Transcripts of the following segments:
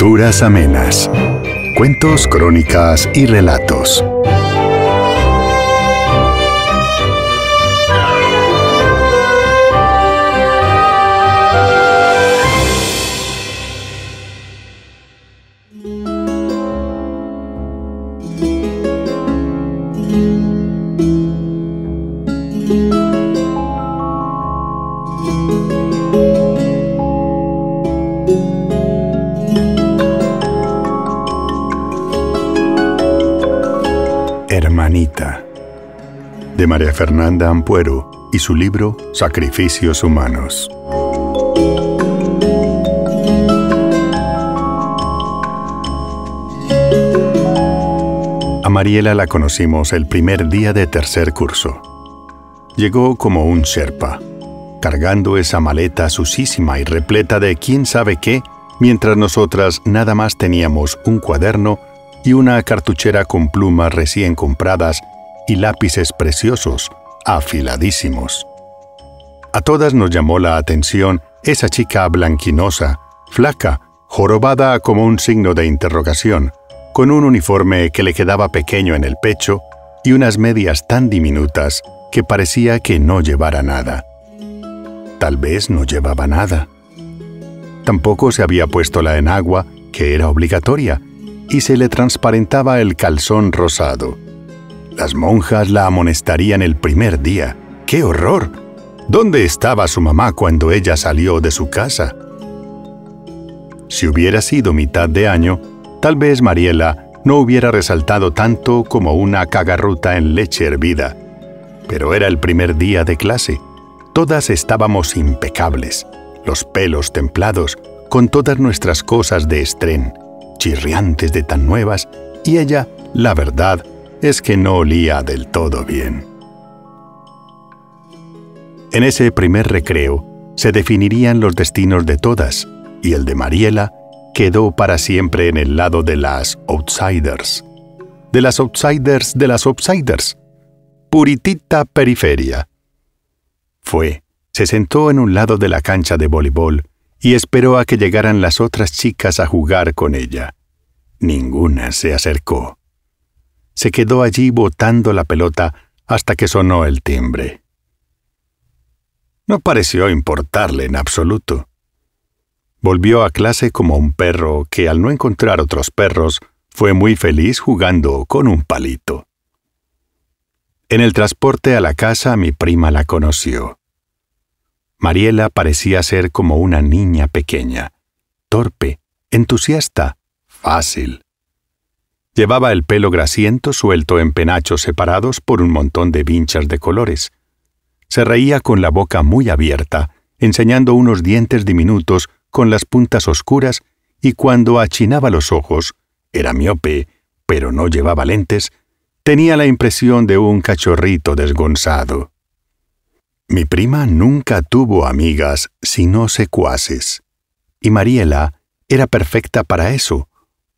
Lecturas amenas. Cuentos, crónicas y relatos. Fernanda Ampuero y su libro Sacrificios Humanos. A Mariela la conocimos el primer día de tercer curso. Llegó como un sherpa, cargando esa maleta sucísima y repleta de quién sabe qué, mientras nosotras nada más teníamos un cuaderno y una cartuchera con plumas recién compradas y lápices preciosos, afiladísimos. A todas nos llamó la atención esa chica blanquinosa, flaca, jorobada como un signo de interrogación, con un uniforme que le quedaba pequeño en el pecho y unas medias tan diminutas que parecía que no llevara nada. Tal vez no llevaba nada. Tampoco se había puesto la enagua, que era obligatoria, y se le transparentaba el calzón rosado. Las monjas la amonestarían el primer día. ¡Qué horror! ¿Dónde estaba su mamá cuando ella salió de su casa? Si hubiera sido mitad de año, tal vez Mariela no hubiera resaltado tanto como una cagarruta en leche hervida. Pero era el primer día de clase. Todas estábamos impecables, los pelos templados, con todas nuestras cosas de estren, chirriantes de tan nuevas, y ella, la verdad, es que no olía del todo bien. En ese primer recreo se definirían los destinos de todas, y el de Mariela quedó para siempre en el lado de las outsiders. De las outsiders de las outsiders. Puritita periferia. Fue, se sentó en un lado de la cancha de voleibol y esperó a que llegaran las otras chicas a jugar con ella. Ninguna se acercó se quedó allí botando la pelota hasta que sonó el timbre. No pareció importarle en absoluto. Volvió a clase como un perro que al no encontrar otros perros fue muy feliz jugando con un palito. En el transporte a la casa mi prima la conoció. Mariela parecía ser como una niña pequeña, torpe, entusiasta, fácil. Llevaba el pelo grasiento suelto en penachos separados por un montón de vinchas de colores. Se reía con la boca muy abierta, enseñando unos dientes diminutos con las puntas oscuras y cuando achinaba los ojos, era miope, pero no llevaba lentes, tenía la impresión de un cachorrito desgonzado. Mi prima nunca tuvo amigas sino secuaces, y Mariela era perfecta para eso,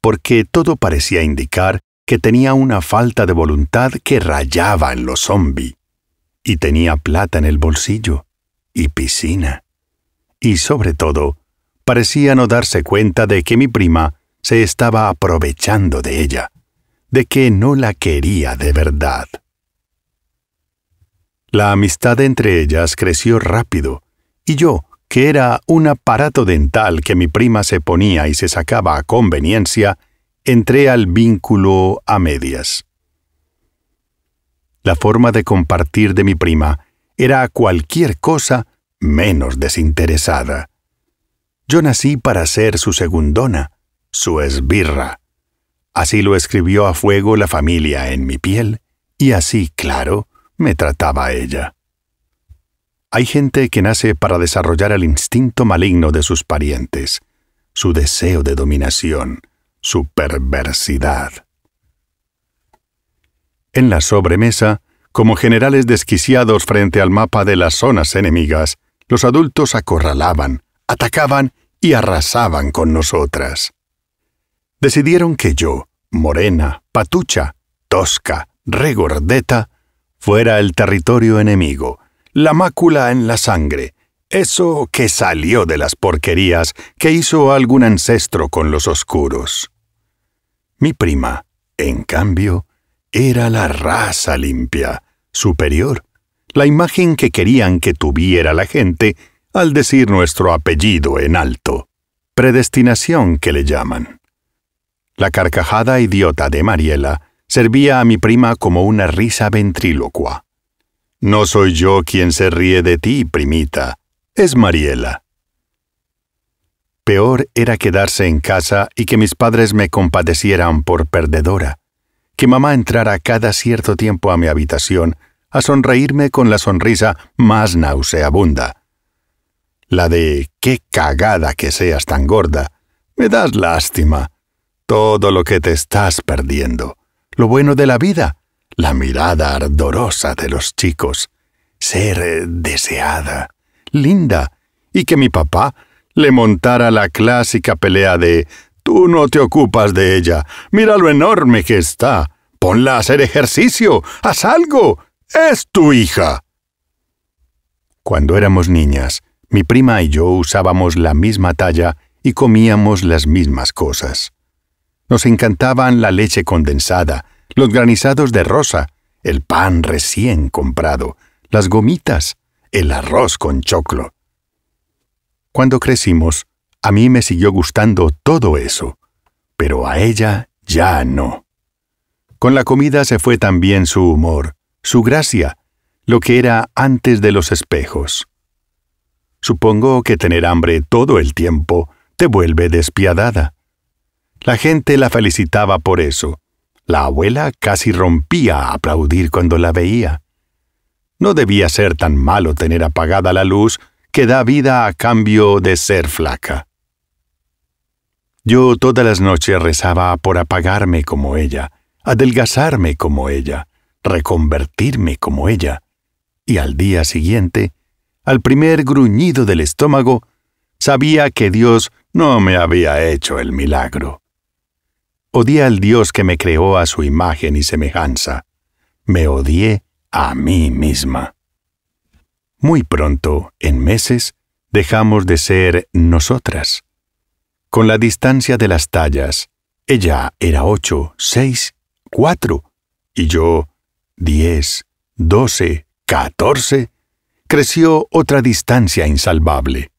porque todo parecía indicar que tenía una falta de voluntad que rayaba en los zombies, Y tenía plata en el bolsillo, y piscina. Y sobre todo, parecía no darse cuenta de que mi prima se estaba aprovechando de ella, de que no la quería de verdad. La amistad entre ellas creció rápido, y yo, que era un aparato dental que mi prima se ponía y se sacaba a conveniencia, entré al vínculo a medias. La forma de compartir de mi prima era cualquier cosa menos desinteresada. Yo nací para ser su segundona, su esbirra. Así lo escribió a fuego la familia en mi piel, y así, claro, me trataba ella. Hay gente que nace para desarrollar el instinto maligno de sus parientes, su deseo de dominación, su perversidad. En la sobremesa, como generales desquiciados frente al mapa de las zonas enemigas, los adultos acorralaban, atacaban y arrasaban con nosotras. Decidieron que yo, morena, patucha, tosca, regordeta, fuera el territorio enemigo, la mácula en la sangre, eso que salió de las porquerías que hizo algún ancestro con los oscuros. Mi prima, en cambio, era la raza limpia, superior, la imagen que querían que tuviera la gente al decir nuestro apellido en alto, predestinación que le llaman. La carcajada idiota de Mariela servía a mi prima como una risa ventrílocua. No soy yo quien se ríe de ti, primita, es Mariela. Peor era quedarse en casa y que mis padres me compadecieran por perdedora, que mamá entrara cada cierto tiempo a mi habitación a sonreírme con la sonrisa más nauseabunda. La de qué cagada que seas tan gorda, me das lástima. Todo lo que te estás perdiendo, lo bueno de la vida, la mirada ardorosa de los chicos, ser deseada, linda, y que mi papá le montara la clásica pelea de Tú no te ocupas de ella, mira lo enorme que está, ponla a hacer ejercicio, haz algo, es tu hija. Cuando éramos niñas, mi prima y yo usábamos la misma talla y comíamos las mismas cosas. Nos encantaban la leche condensada, los granizados de rosa, el pan recién comprado, las gomitas, el arroz con choclo. Cuando crecimos, a mí me siguió gustando todo eso, pero a ella ya no. Con la comida se fue también su humor, su gracia, lo que era antes de los espejos. Supongo que tener hambre todo el tiempo te vuelve despiadada. La gente la felicitaba por eso, la abuela casi rompía a aplaudir cuando la veía. No debía ser tan malo tener apagada la luz que da vida a cambio de ser flaca. Yo todas las noches rezaba por apagarme como ella, adelgazarme como ella, reconvertirme como ella, y al día siguiente, al primer gruñido del estómago, sabía que Dios no me había hecho el milagro. Odié al Dios que me creó a su imagen y semejanza. Me odié a mí misma. Muy pronto, en meses, dejamos de ser nosotras. Con la distancia de las tallas, ella era ocho, seis, cuatro, y yo diez, doce, catorce, creció otra distancia insalvable.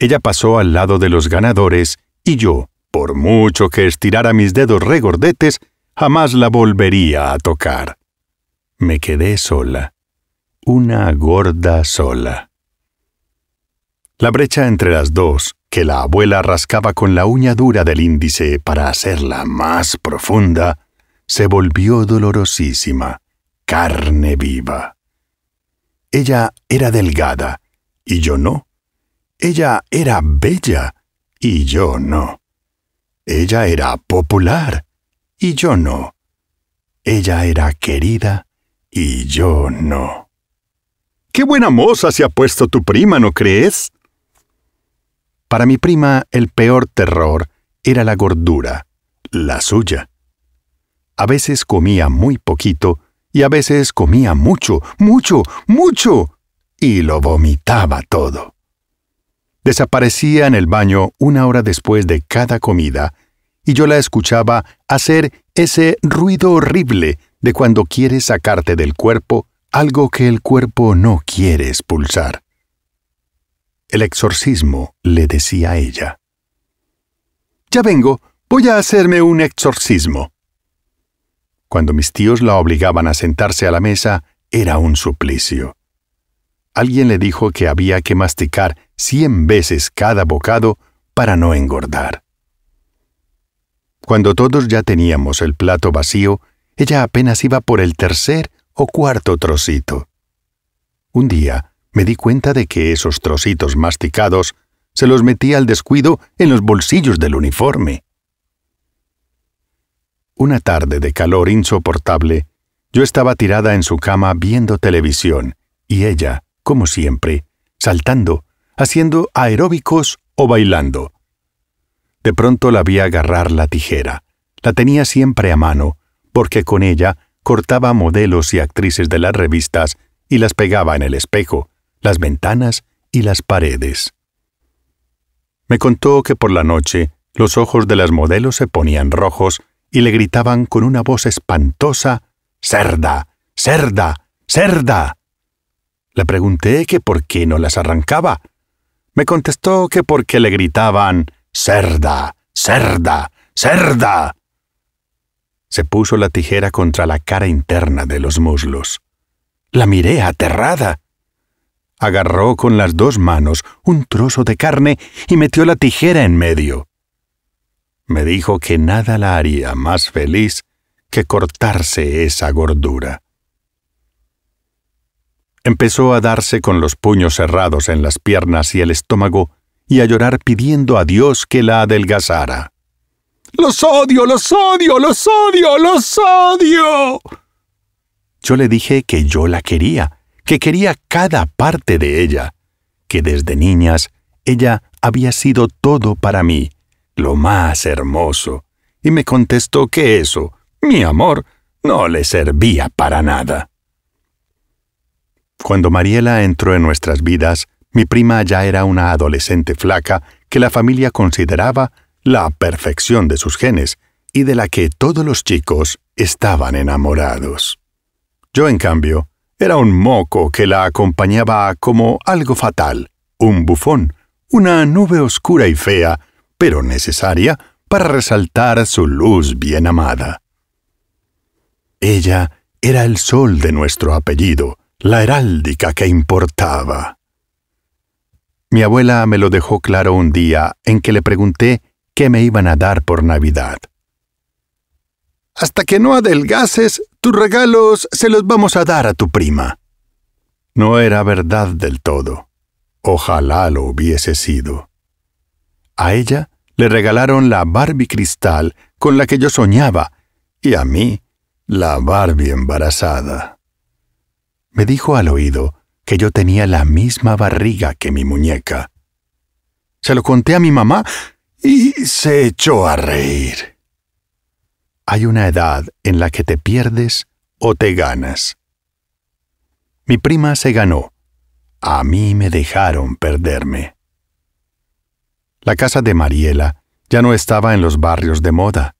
Ella pasó al lado de los ganadores y yo por mucho que estirara mis dedos regordetes, jamás la volvería a tocar. Me quedé sola, una gorda sola. La brecha entre las dos, que la abuela rascaba con la uña dura del índice para hacerla más profunda, se volvió dolorosísima, carne viva. Ella era delgada, y yo no. Ella era bella, y yo no. Ella era popular y yo no. Ella era querida y yo no. ¡Qué buena moza se ha puesto tu prima, ¿no crees? Para mi prima el peor terror era la gordura, la suya. A veces comía muy poquito y a veces comía mucho, mucho, mucho, y lo vomitaba todo. Desaparecía en el baño una hora después de cada comida, y yo la escuchaba hacer ese ruido horrible de cuando quieres sacarte del cuerpo algo que el cuerpo no quiere expulsar. El exorcismo le decía a ella. Ya vengo, voy a hacerme un exorcismo. Cuando mis tíos la obligaban a sentarse a la mesa, era un suplicio alguien le dijo que había que masticar cien veces cada bocado para no engordar. Cuando todos ya teníamos el plato vacío, ella apenas iba por el tercer o cuarto trocito. Un día me di cuenta de que esos trocitos masticados se los metía al descuido en los bolsillos del uniforme. Una tarde de calor insoportable, yo estaba tirada en su cama viendo televisión y ella, como siempre, saltando, haciendo aeróbicos o bailando. De pronto la vi agarrar la tijera. La tenía siempre a mano, porque con ella cortaba modelos y actrices de las revistas y las pegaba en el espejo, las ventanas y las paredes. Me contó que por la noche los ojos de las modelos se ponían rojos y le gritaban con una voz espantosa, Cerda, cerda, cerda. Le pregunté que por qué no las arrancaba. Me contestó que porque le gritaban Cerda, cerda, cerda. Se puso la tijera contra la cara interna de los muslos. La miré aterrada. Agarró con las dos manos un trozo de carne y metió la tijera en medio. Me dijo que nada la haría más feliz que cortarse esa gordura. Empezó a darse con los puños cerrados en las piernas y el estómago y a llorar pidiendo a Dios que la adelgazara. ¡Los odio, los odio, los odio, los odio! Yo le dije que yo la quería, que quería cada parte de ella, que desde niñas ella había sido todo para mí, lo más hermoso, y me contestó que eso, mi amor, no le servía para nada. Cuando Mariela entró en nuestras vidas, mi prima ya era una adolescente flaca que la familia consideraba la perfección de sus genes y de la que todos los chicos estaban enamorados. Yo, en cambio, era un moco que la acompañaba como algo fatal, un bufón, una nube oscura y fea, pero necesaria para resaltar su luz bien amada. Ella era el sol de nuestro apellido, la heráldica que importaba. Mi abuela me lo dejó claro un día en que le pregunté qué me iban a dar por Navidad. Hasta que no adelgaces, tus regalos se los vamos a dar a tu prima. No era verdad del todo. Ojalá lo hubiese sido. A ella le regalaron la Barbie cristal con la que yo soñaba, y a mí la Barbie embarazada me dijo al oído que yo tenía la misma barriga que mi muñeca. Se lo conté a mi mamá y se echó a reír. Hay una edad en la que te pierdes o te ganas. Mi prima se ganó. A mí me dejaron perderme. La casa de Mariela ya no estaba en los barrios de moda.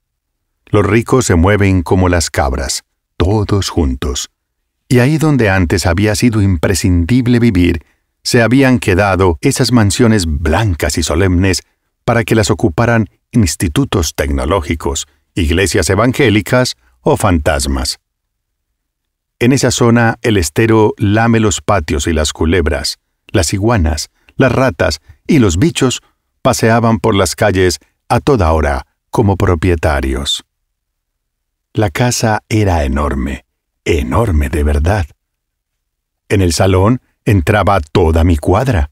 Los ricos se mueven como las cabras, todos juntos, y ahí donde antes había sido imprescindible vivir, se habían quedado esas mansiones blancas y solemnes para que las ocuparan institutos tecnológicos, iglesias evangélicas o fantasmas. En esa zona el estero lame los patios y las culebras, las iguanas, las ratas y los bichos paseaban por las calles a toda hora como propietarios. La casa era enorme, enorme de verdad. En el salón entraba toda mi cuadra.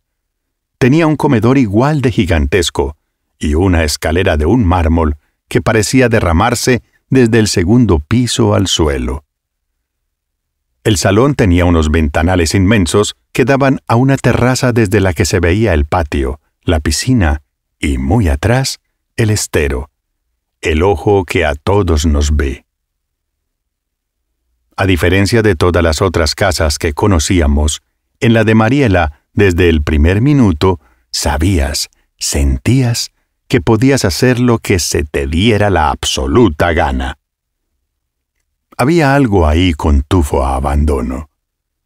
Tenía un comedor igual de gigantesco y una escalera de un mármol que parecía derramarse desde el segundo piso al suelo. El salón tenía unos ventanales inmensos que daban a una terraza desde la que se veía el patio, la piscina y, muy atrás, el estero, el ojo que a todos nos ve. A diferencia de todas las otras casas que conocíamos, en la de Mariela, desde el primer minuto, sabías, sentías que podías hacer lo que se te diera la absoluta gana. Había algo ahí con tufo a abandono.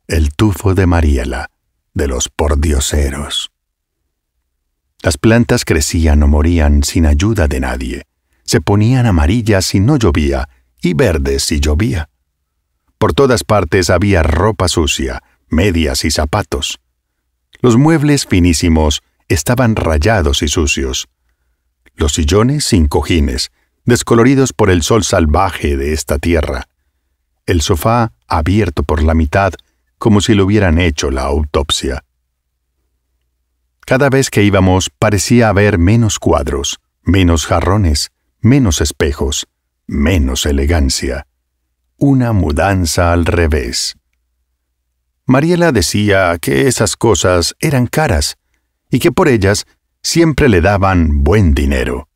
El tufo de Mariela, de los pordioseros. Las plantas crecían o morían sin ayuda de nadie. Se ponían amarillas si no llovía y verdes si llovía. Por todas partes había ropa sucia, medias y zapatos. Los muebles finísimos estaban rayados y sucios. Los sillones sin cojines, descoloridos por el sol salvaje de esta tierra. El sofá abierto por la mitad, como si lo hubieran hecho la autopsia. Cada vez que íbamos parecía haber menos cuadros, menos jarrones, menos espejos, menos elegancia una mudanza al revés. Mariela decía que esas cosas eran caras y que por ellas siempre le daban buen dinero.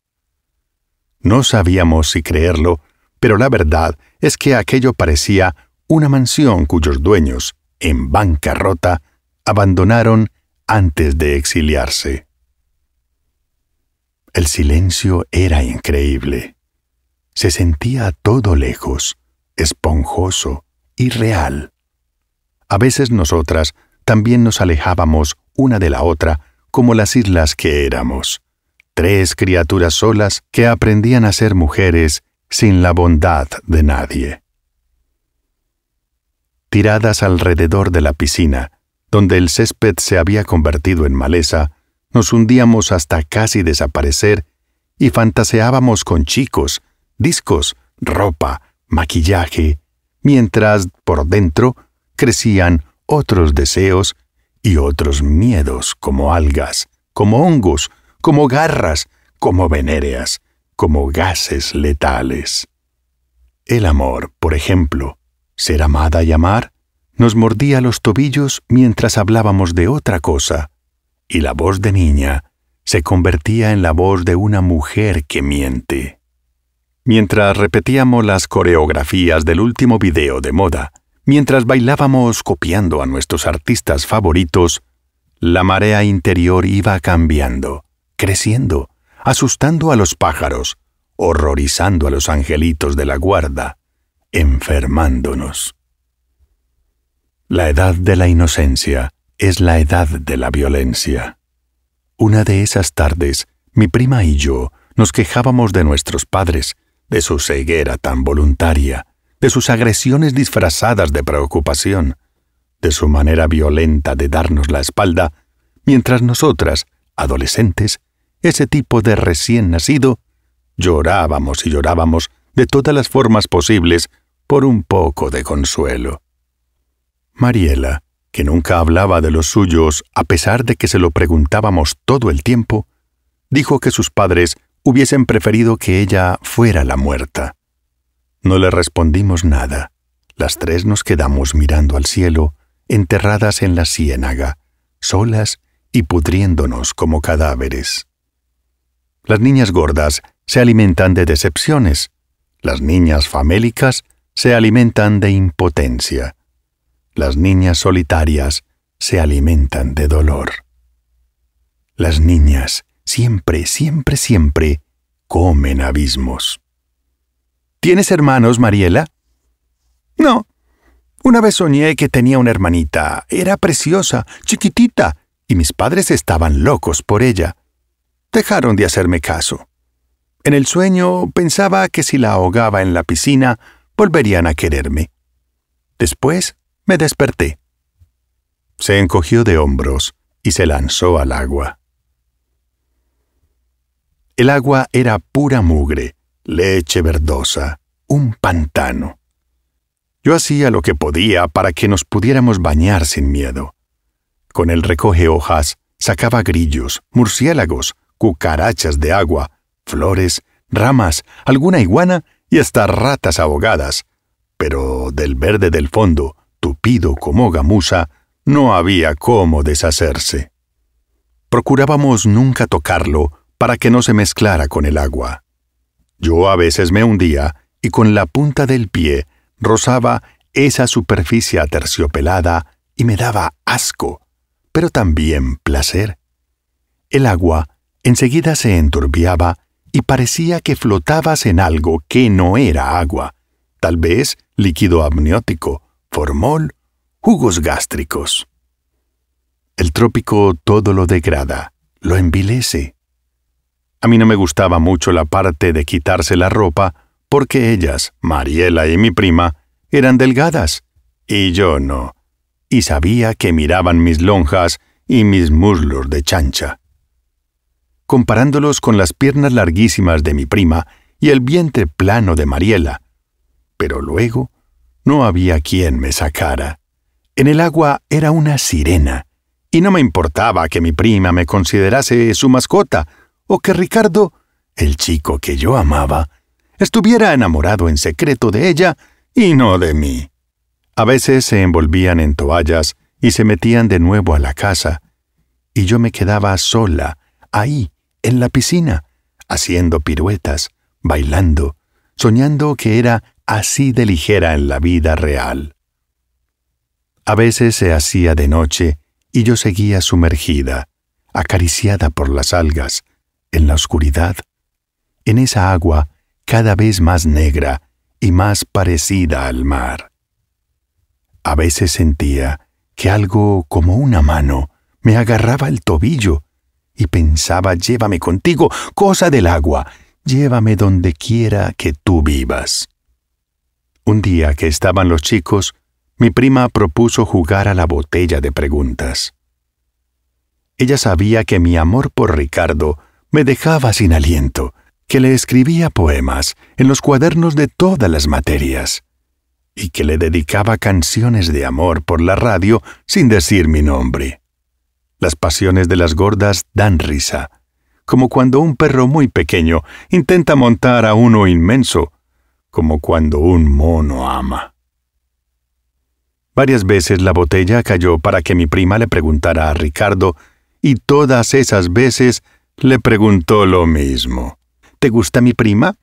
No sabíamos si creerlo, pero la verdad es que aquello parecía una mansión cuyos dueños, en bancarrota, abandonaron antes de exiliarse. El silencio era increíble. Se sentía todo lejos, esponjoso y real. A veces nosotras también nos alejábamos una de la otra como las islas que éramos. Tres criaturas solas que aprendían a ser mujeres sin la bondad de nadie. Tiradas alrededor de la piscina, donde el césped se había convertido en maleza, nos hundíamos hasta casi desaparecer y fantaseábamos con chicos, discos, ropa, maquillaje, mientras por dentro crecían otros deseos y otros miedos como algas, como hongos, como garras, como venéreas, como gases letales. El amor, por ejemplo, ser amada y amar, nos mordía los tobillos mientras hablábamos de otra cosa, y la voz de niña se convertía en la voz de una mujer que miente mientras repetíamos las coreografías del último video de moda, mientras bailábamos copiando a nuestros artistas favoritos, la marea interior iba cambiando, creciendo, asustando a los pájaros, horrorizando a los angelitos de la guarda, enfermándonos. La edad de la inocencia es la edad de la violencia. Una de esas tardes, mi prima y yo nos quejábamos de nuestros padres, de su ceguera tan voluntaria, de sus agresiones disfrazadas de preocupación, de su manera violenta de darnos la espalda, mientras nosotras, adolescentes, ese tipo de recién nacido, llorábamos y llorábamos de todas las formas posibles por un poco de consuelo. Mariela, que nunca hablaba de los suyos a pesar de que se lo preguntábamos todo el tiempo, dijo que sus padres hubiesen preferido que ella fuera la muerta. No le respondimos nada. Las tres nos quedamos mirando al cielo, enterradas en la ciénaga, solas y pudriéndonos como cadáveres. Las niñas gordas se alimentan de decepciones, las niñas famélicas se alimentan de impotencia, las niñas solitarias se alimentan de dolor. Las niñas siempre, siempre, siempre comen abismos. ¿Tienes hermanos, Mariela? No. Una vez soñé que tenía una hermanita. Era preciosa, chiquitita, y mis padres estaban locos por ella. Dejaron de hacerme caso. En el sueño pensaba que si la ahogaba en la piscina, volverían a quererme. Después me desperté. Se encogió de hombros y se lanzó al agua. El agua era pura mugre, leche verdosa, un pantano. Yo hacía lo que podía para que nos pudiéramos bañar sin miedo. Con el recoge hojas, sacaba grillos, murciélagos, cucarachas de agua, flores, ramas, alguna iguana y hasta ratas ahogadas. Pero del verde del fondo, tupido como gamuza, no había cómo deshacerse. Procurábamos nunca tocarlo para que no se mezclara con el agua. Yo a veces me hundía y con la punta del pie rozaba esa superficie aterciopelada y me daba asco, pero también placer. El agua enseguida se enturbiaba y parecía que flotabas en algo que no era agua, tal vez líquido amniótico, formol, jugos gástricos. El trópico todo lo degrada, lo envilece, a mí no me gustaba mucho la parte de quitarse la ropa porque ellas, Mariela y mi prima, eran delgadas y yo no, y sabía que miraban mis lonjas y mis muslos de chancha. Comparándolos con las piernas larguísimas de mi prima y el vientre plano de Mariela, pero luego no había quien me sacara. En el agua era una sirena, y no me importaba que mi prima me considerase su mascota, o que Ricardo, el chico que yo amaba, estuviera enamorado en secreto de ella y no de mí. A veces se envolvían en toallas y se metían de nuevo a la casa, y yo me quedaba sola, ahí, en la piscina, haciendo piruetas, bailando, soñando que era así de ligera en la vida real. A veces se hacía de noche y yo seguía sumergida, acariciada por las algas, en la oscuridad, en esa agua cada vez más negra y más parecida al mar. A veces sentía que algo como una mano me agarraba el tobillo y pensaba, llévame contigo, cosa del agua, llévame donde quiera que tú vivas. Un día que estaban los chicos, mi prima propuso jugar a la botella de preguntas. Ella sabía que mi amor por Ricardo me dejaba sin aliento, que le escribía poemas en los cuadernos de todas las materias y que le dedicaba canciones de amor por la radio sin decir mi nombre. Las pasiones de las gordas dan risa, como cuando un perro muy pequeño intenta montar a uno inmenso, como cuando un mono ama. Varias veces la botella cayó para que mi prima le preguntara a Ricardo, y todas esas veces le preguntó lo mismo. ¿Te gusta mi prima?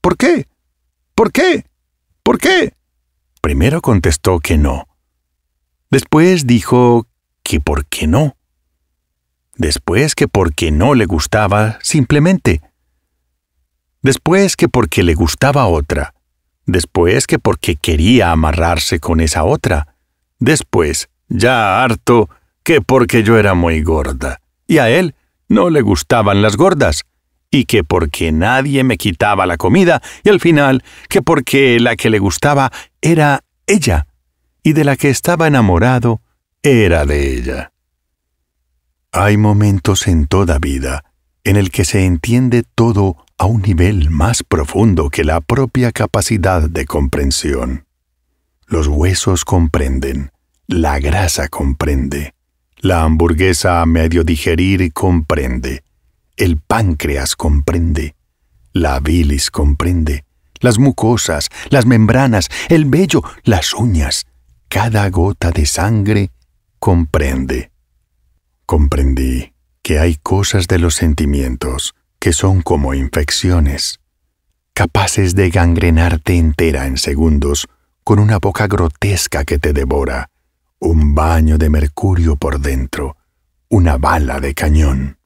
¿Por qué? ¿Por qué? ¿Por qué? Primero contestó que no. Después dijo que por qué no. Después que porque no le gustaba simplemente. Después que porque le gustaba otra. Después que porque quería amarrarse con esa otra. Después, ya harto, que porque yo era muy gorda. Y a él no le gustaban las gordas, y que porque nadie me quitaba la comida, y al final que porque la que le gustaba era ella, y de la que estaba enamorado era de ella. Hay momentos en toda vida en el que se entiende todo a un nivel más profundo que la propia capacidad de comprensión. Los huesos comprenden, la grasa comprende, la hamburguesa a medio digerir comprende. El páncreas comprende. La bilis comprende. Las mucosas, las membranas, el vello, las uñas. Cada gota de sangre comprende. Comprendí que hay cosas de los sentimientos que son como infecciones, capaces de gangrenarte entera en segundos con una boca grotesca que te devora un baño de mercurio por dentro, una bala de cañón.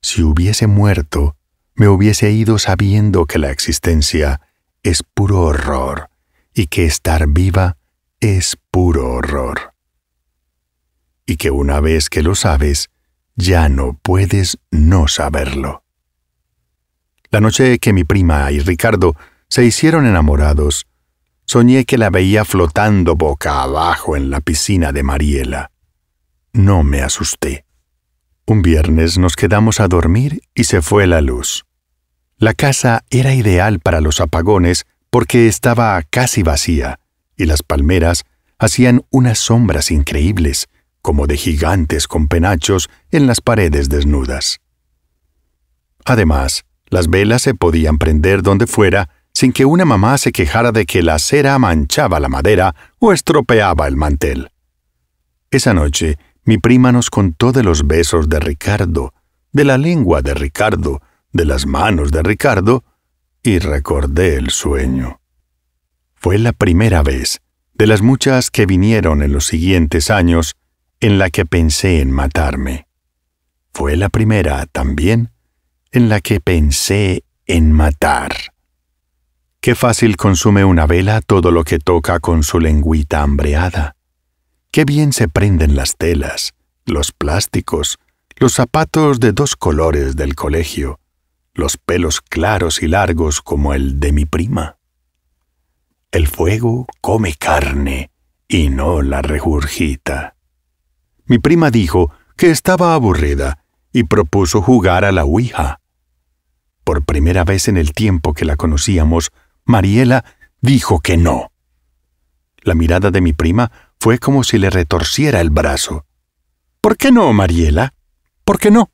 Si hubiese muerto, me hubiese ido sabiendo que la existencia es puro horror y que estar viva es puro horror. Y que una vez que lo sabes, ya no puedes no saberlo. La noche que mi prima y Ricardo se hicieron enamorados, Soñé que la veía flotando boca abajo en la piscina de Mariela. No me asusté. Un viernes nos quedamos a dormir y se fue la luz. La casa era ideal para los apagones porque estaba casi vacía y las palmeras hacían unas sombras increíbles, como de gigantes con penachos en las paredes desnudas. Además, las velas se podían prender donde fuera sin que una mamá se quejara de que la cera manchaba la madera o estropeaba el mantel. Esa noche, mi prima nos contó de los besos de Ricardo, de la lengua de Ricardo, de las manos de Ricardo, y recordé el sueño. Fue la primera vez, de las muchas que vinieron en los siguientes años, en la que pensé en matarme. Fue la primera, también, en la que pensé en matar. Qué fácil consume una vela todo lo que toca con su lengüita hambreada. Qué bien se prenden las telas, los plásticos, los zapatos de dos colores del colegio, los pelos claros y largos como el de mi prima. El fuego come carne y no la regurgita. Mi prima dijo que estaba aburrida y propuso jugar a la Ouija. Por primera vez en el tiempo que la conocíamos, Mariela dijo que no. La mirada de mi prima fue como si le retorciera el brazo. ¿Por qué no, Mariela? ¿Por qué no?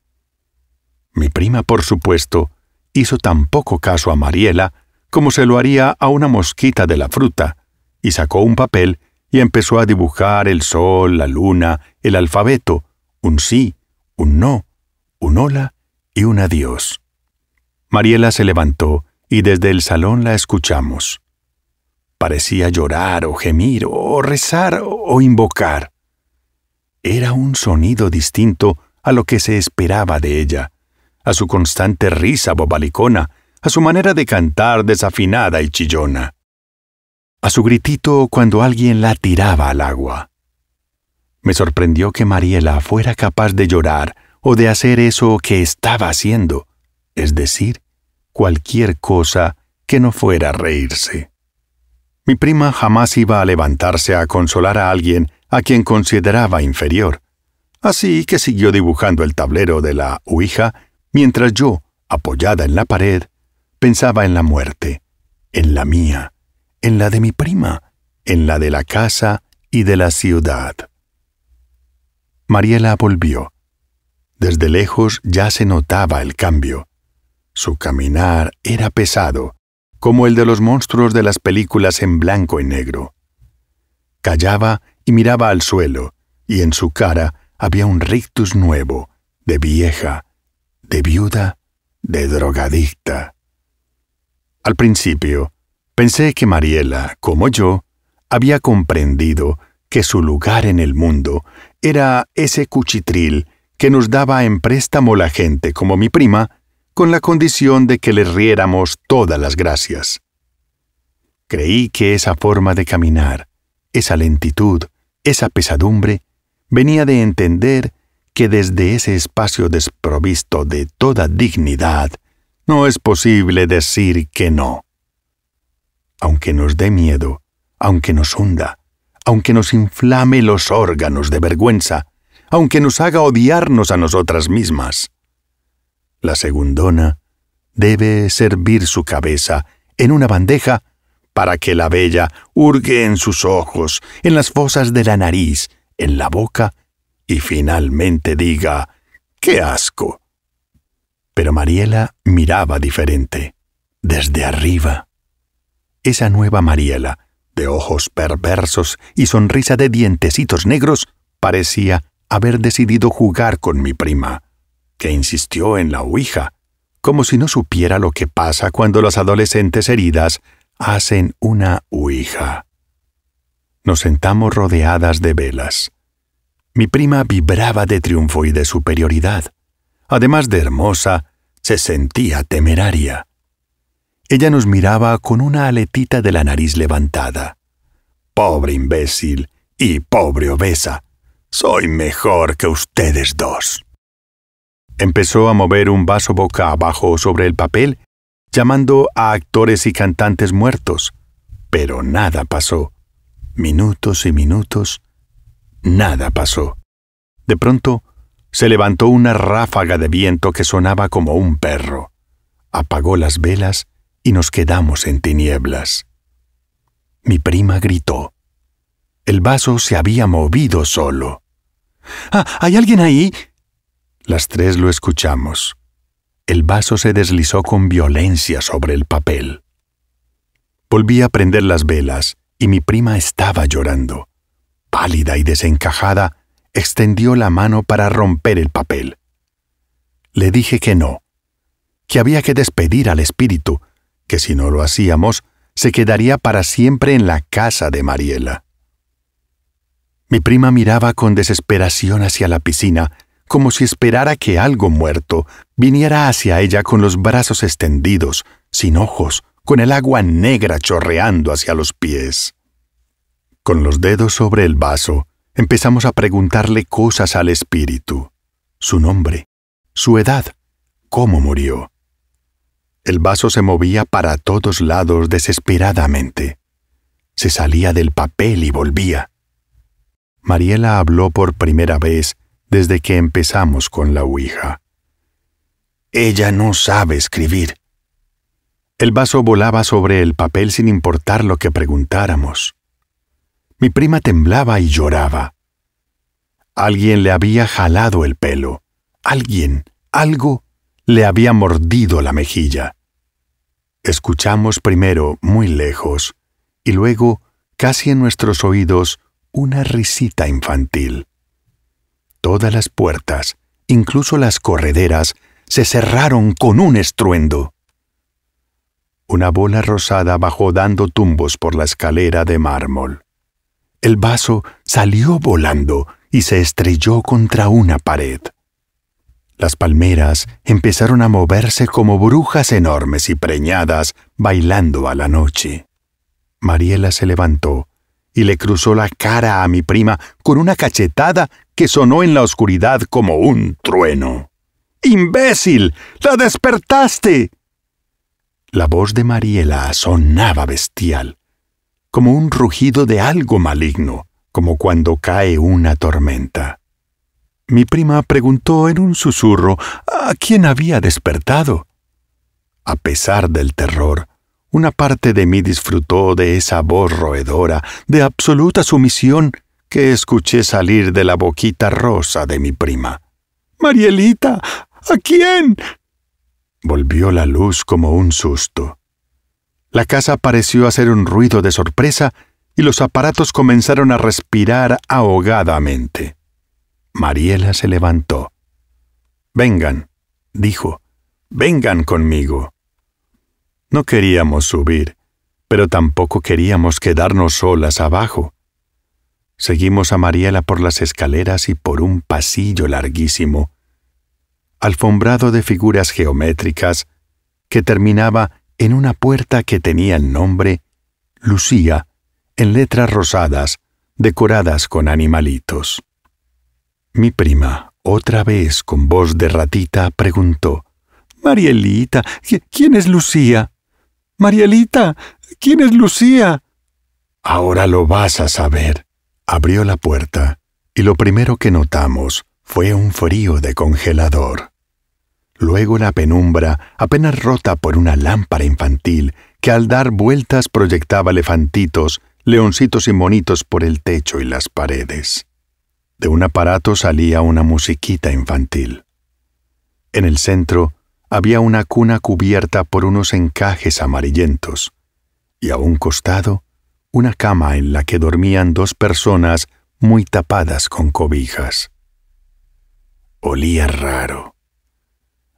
Mi prima, por supuesto, hizo tan poco caso a Mariela como se lo haría a una mosquita de la fruta, y sacó un papel y empezó a dibujar el sol, la luna, el alfabeto, un sí, un no, un hola y un adiós. Mariela se levantó y desde el salón la escuchamos. Parecía llorar o gemir o rezar o invocar. Era un sonido distinto a lo que se esperaba de ella, a su constante risa bobalicona, a su manera de cantar desafinada y chillona, a su gritito cuando alguien la tiraba al agua. Me sorprendió que Mariela fuera capaz de llorar o de hacer eso que estaba haciendo, es decir, cualquier cosa que no fuera reírse. Mi prima jamás iba a levantarse a consolar a alguien a quien consideraba inferior, así que siguió dibujando el tablero de la Ouija mientras yo, apoyada en la pared, pensaba en la muerte, en la mía, en la de mi prima, en la de la casa y de la ciudad. Mariela volvió. Desde lejos ya se notaba el cambio. Su caminar era pesado, como el de los monstruos de las películas en blanco y negro. Callaba y miraba al suelo, y en su cara había un rictus nuevo, de vieja, de viuda, de drogadicta. Al principio, pensé que Mariela, como yo, había comprendido que su lugar en el mundo era ese cuchitril que nos daba en préstamo la gente como mi prima con la condición de que le riéramos todas las gracias. Creí que esa forma de caminar, esa lentitud, esa pesadumbre, venía de entender que desde ese espacio desprovisto de toda dignidad, no es posible decir que no. Aunque nos dé miedo, aunque nos hunda, aunque nos inflame los órganos de vergüenza, aunque nos haga odiarnos a nosotras mismas. La segundona debe servir su cabeza en una bandeja para que la bella hurgue en sus ojos, en las fosas de la nariz, en la boca y finalmente diga ¡Qué asco! Pero Mariela miraba diferente, desde arriba. Esa nueva Mariela, de ojos perversos y sonrisa de dientecitos negros, parecía haber decidido jugar con mi prima que insistió en la Ouija, como si no supiera lo que pasa cuando las adolescentes heridas hacen una Ouija. Nos sentamos rodeadas de velas. Mi prima vibraba de triunfo y de superioridad. Además de hermosa, se sentía temeraria. Ella nos miraba con una aletita de la nariz levantada. Pobre imbécil y pobre obesa. Soy mejor que ustedes dos. Empezó a mover un vaso boca abajo sobre el papel, llamando a actores y cantantes muertos. Pero nada pasó. Minutos y minutos. Nada pasó. De pronto, se levantó una ráfaga de viento que sonaba como un perro. Apagó las velas y nos quedamos en tinieblas. Mi prima gritó. El vaso se había movido solo. Ah, ¿hay alguien ahí? Las tres lo escuchamos. El vaso se deslizó con violencia sobre el papel. Volví a prender las velas y mi prima estaba llorando. Pálida y desencajada, extendió la mano para romper el papel. Le dije que no, que había que despedir al espíritu, que si no lo hacíamos, se quedaría para siempre en la casa de Mariela. Mi prima miraba con desesperación hacia la piscina como si esperara que algo muerto viniera hacia ella con los brazos extendidos, sin ojos, con el agua negra chorreando hacia los pies. Con los dedos sobre el vaso, empezamos a preguntarle cosas al espíritu, su nombre, su edad, cómo murió. El vaso se movía para todos lados desesperadamente. Se salía del papel y volvía. Mariela habló por primera vez desde que empezamos con la Ouija. Ella no sabe escribir. El vaso volaba sobre el papel sin importar lo que preguntáramos. Mi prima temblaba y lloraba. Alguien le había jalado el pelo. Alguien, algo, le había mordido la mejilla. Escuchamos primero muy lejos y luego, casi en nuestros oídos, una risita infantil. Todas las puertas, incluso las correderas, se cerraron con un estruendo. Una bola rosada bajó dando tumbos por la escalera de mármol. El vaso salió volando y se estrelló contra una pared. Las palmeras empezaron a moverse como brujas enormes y preñadas bailando a la noche. Mariela se levantó y le cruzó la cara a mi prima con una cachetada sonó en la oscuridad como un trueno. ¡Imbécil! ¡La despertaste! La voz de Mariela sonaba bestial, como un rugido de algo maligno, como cuando cae una tormenta. Mi prima preguntó en un susurro a quién había despertado. A pesar del terror, una parte de mí disfrutó de esa voz roedora, de absoluta sumisión que escuché salir de la boquita rosa de mi prima. Marielita, ¿a quién? Volvió la luz como un susto. La casa pareció hacer un ruido de sorpresa y los aparatos comenzaron a respirar ahogadamente. Mariela se levantó. Vengan, dijo, vengan conmigo. No queríamos subir, pero tampoco queríamos quedarnos solas abajo. Seguimos a Mariela por las escaleras y por un pasillo larguísimo, alfombrado de figuras geométricas, que terminaba en una puerta que tenía el nombre Lucía, en letras rosadas, decoradas con animalitos. Mi prima, otra vez con voz de ratita, preguntó, Marielita, ¿quién es Lucía? Marielita, ¿quién es Lucía? Ahora lo vas a saber abrió la puerta y lo primero que notamos fue un frío de congelador. Luego la penumbra, apenas rota por una lámpara infantil que al dar vueltas proyectaba elefantitos, leoncitos y monitos por el techo y las paredes. De un aparato salía una musiquita infantil. En el centro había una cuna cubierta por unos encajes amarillentos, y a un costado una cama en la que dormían dos personas muy tapadas con cobijas. Olía raro.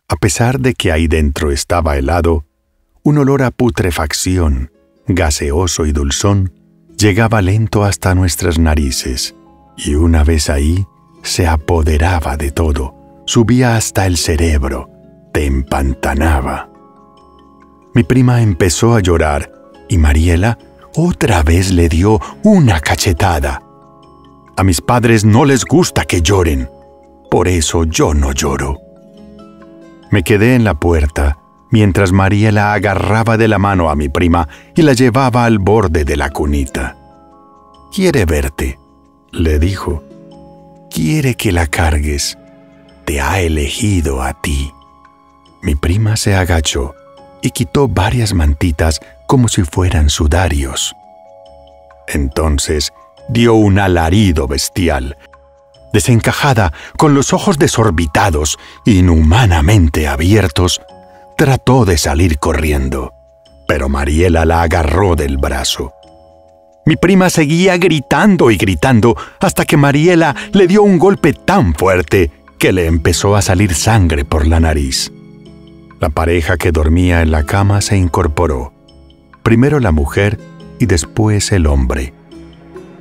A pesar de que ahí dentro estaba helado, un olor a putrefacción, gaseoso y dulzón, llegaba lento hasta nuestras narices, y una vez ahí se apoderaba de todo, subía hasta el cerebro, te empantanaba. Mi prima empezó a llorar y Mariela otra vez le dio una cachetada. A mis padres no les gusta que lloren, por eso yo no lloro. Me quedé en la puerta mientras María la agarraba de la mano a mi prima y la llevaba al borde de la cunita. Quiere verte, le dijo. Quiere que la cargues. Te ha elegido a ti. Mi prima se agachó y quitó varias mantitas como si fueran sudarios. Entonces dio un alarido bestial, desencajada, con los ojos desorbitados, inhumanamente abiertos, trató de salir corriendo, pero Mariela la agarró del brazo. Mi prima seguía gritando y gritando hasta que Mariela le dio un golpe tan fuerte que le empezó a salir sangre por la nariz. La pareja que dormía en la cama se incorporó primero la mujer y después el hombre.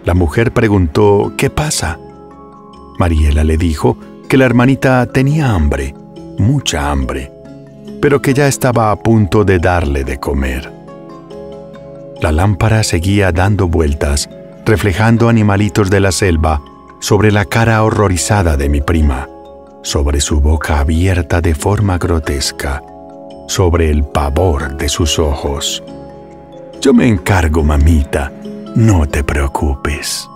La mujer preguntó, ¿qué pasa? Mariela le dijo que la hermanita tenía hambre, mucha hambre, pero que ya estaba a punto de darle de comer. La lámpara seguía dando vueltas, reflejando animalitos de la selva sobre la cara horrorizada de mi prima, sobre su boca abierta de forma grotesca, sobre el pavor de sus ojos. Yo me encargo, mamita. No te preocupes.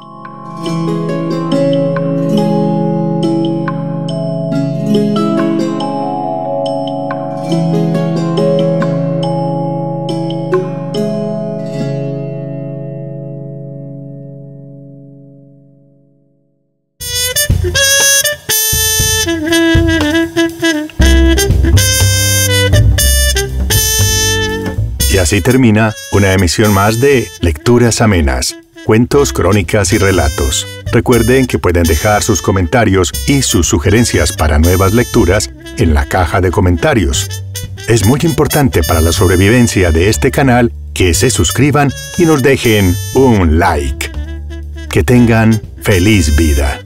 Y termina una emisión más de Lecturas Amenas, cuentos, crónicas y relatos. Recuerden que pueden dejar sus comentarios y sus sugerencias para nuevas lecturas en la caja de comentarios. Es muy importante para la sobrevivencia de este canal que se suscriban y nos dejen un like. Que tengan feliz vida.